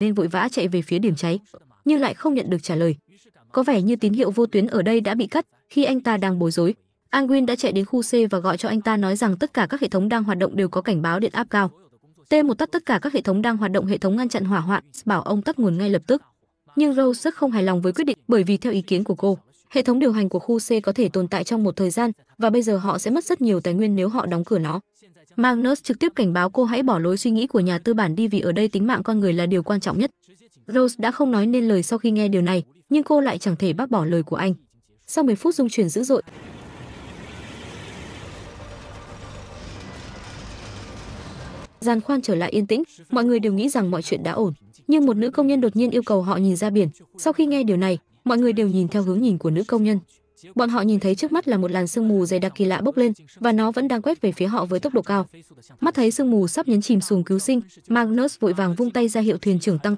nên vội vã chạy về phía điểm cháy, nhưng lại không nhận được trả lời. Có vẻ như tín hiệu vô tuyến ở đây đã bị cắt, khi anh ta đang bối rối, Angwin đã chạy đến khu C và gọi cho anh ta nói rằng tất cả các hệ thống đang hoạt động đều có cảnh báo điện áp cao. T1 tắt tất cả các hệ thống đang hoạt động hệ thống ngăn chặn hỏa hoạn, bảo ông tắt nguồn ngay lập tức. Nhưng Rose rất không hài lòng với quyết định bởi vì theo ý kiến của cô, hệ thống điều hành của khu C có thể tồn tại trong một thời gian và bây giờ họ sẽ mất rất nhiều tài nguyên nếu họ đóng cửa nó. Magnus trực tiếp cảnh báo cô hãy bỏ lối suy nghĩ của nhà tư bản đi vì ở đây tính mạng con người là điều quan trọng nhất. Rose đã không nói nên lời sau khi nghe điều này, nhưng cô lại chẳng thể bác bỏ lời của anh. Sau 10 phút dung chuyển dữ dội, gian khoan trở lại yên tĩnh, mọi người đều nghĩ rằng mọi chuyện đã ổn. Nhưng một nữ công nhân đột nhiên yêu cầu họ nhìn ra biển. Sau khi nghe điều này, mọi người đều nhìn theo hướng nhìn của nữ công nhân. Bọn họ nhìn thấy trước mắt là một làn sương mù dày đặc kỳ lạ bốc lên và nó vẫn đang quét về phía họ với tốc độ cao. Mắt thấy sương mù sắp nhấn chìm xuồng cứu sinh, Magnus vội vàng vung tay ra hiệu thuyền trưởng tăng